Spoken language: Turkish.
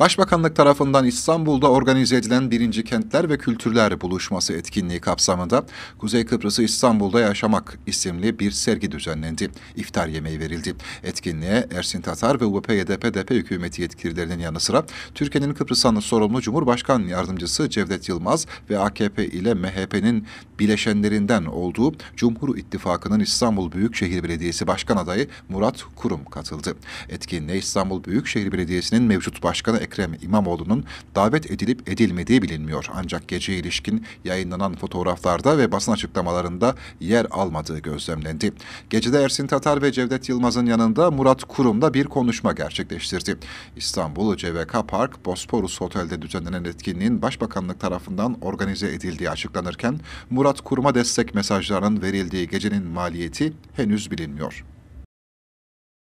Başbakanlık tarafından İstanbul'da organize edilen birinci Kentler ve Kültürler Buluşması etkinliği kapsamında Kuzey Kıbrıs'ı İstanbul'da Yaşamak isimli bir sergi düzenlendi. İftar yemeği verildi. Etkinliğe Ersin Tatar ve UPYD-PDP hükümeti yetkililerinin yanı sıra Türkiye'nin Kıbrıs'tan sorumlu Cumhurbaşkan Yardımcısı Cevdet Yılmaz ve AKP ile MHP'nin bileşenlerinden olduğu Cumhur İttifakı'nın İstanbul Büyükşehir Belediyesi Başkan Adayı Murat Kurum katıldı. Etkinliğe İstanbul Büyükşehir Belediyesi'nin mevcut başkanı Ekrem İmamoğlu'nun davet edilip edilmediği bilinmiyor. Ancak gece ilişkin yayınlanan fotoğraflarda ve basın açıklamalarında yer almadığı gözlemlendi. Gecede Ersin Tatar ve Cevdet Yılmaz'ın yanında Murat Kurum da bir konuşma gerçekleştirdi. İstanbul CVK Park Bosporus Otel'de düzenlenen etkinliğin Başbakanlık tarafından organize edildiği açıklanırken Murat Kurum'a destek mesajlarının verildiği gecenin maliyeti henüz bilinmiyor.